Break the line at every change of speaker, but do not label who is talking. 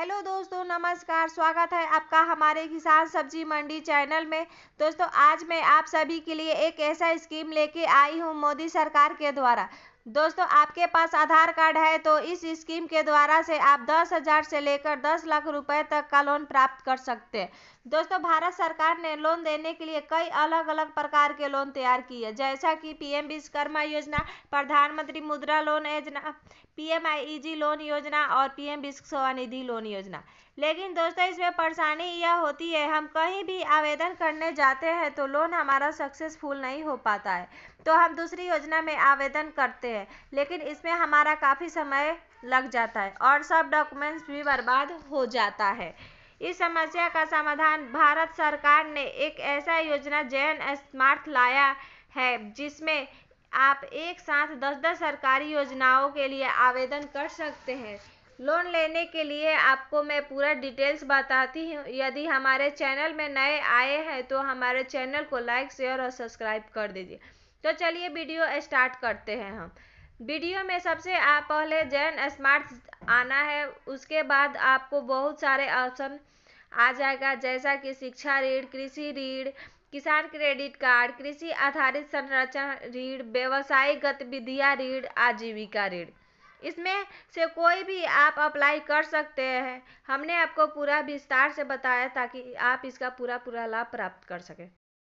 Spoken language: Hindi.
हेलो दोस्तों नमस्कार स्वागत है आपका हमारे किसान सब्जी मंडी चैनल में दोस्तों आज मैं आप सभी के लिए एक ऐसा स्कीम लेके आई हूँ मोदी सरकार के द्वारा दोस्तों आपके पास आधार कार्ड है तो इस स्कीम के द्वारा से आप दस हज़ार से लेकर दस लाख रुपए तक का लोन प्राप्त कर सकते हैं दोस्तों भारत सरकार ने लोन देने के लिए कई अलग अलग प्रकार के लोन तैयार किए जैसा कि पीएम विश्वकर्मा योजना प्रधानमंत्री मुद्रा लोन योजना पीएम आईईजी लोन योजना और पीएम विश्व स्वनिधि लोन योजना लेकिन दोस्तों इसमें परेशानी यह होती है हम कहीं भी आवेदन करने जाते हैं तो लोन हमारा सक्सेसफुल नहीं हो पाता है तो हम दूसरी योजना में आवेदन करते सकते हैं लेकिन इसमें हमारा काफ़ी समय लग जाता है और सब डॉक्यूमेंट्स भी बर्बाद हो जाता है इस समस्या का समाधान भारत सरकार ने एक ऐसा योजना जैन स्मार्ट लाया है जिसमें आप एक साथ दस दस सरकारी योजनाओं के लिए आवेदन कर सकते हैं लोन लेने के लिए आपको मैं पूरा डिटेल्स बताती हूँ यदि हमारे चैनल में नए आए हैं तो हमारे चैनल को लाइक शेयर और सब्सक्राइब कर दीजिए तो चलिए वीडियो स्टार्ट करते हैं हम वीडियो में सबसे आप पहले जैन स्मार्ट आना है उसके बाद आपको बहुत सारे ऑप्शन आ जाएगा जैसा कि शिक्षा ऋण कृषि ऋण किसान क्रेडिट कार्ड कृषि आधारित संरचना ऋण व्यवसायिक गतिविधियां ऋण आजीविका ऋण इसमें से कोई भी आप अप्लाई कर सकते हैं हमने आपको पूरा विस्तार से बताया ताकि आप इसका पूरा पूरा लाभ प्राप्त कर सकें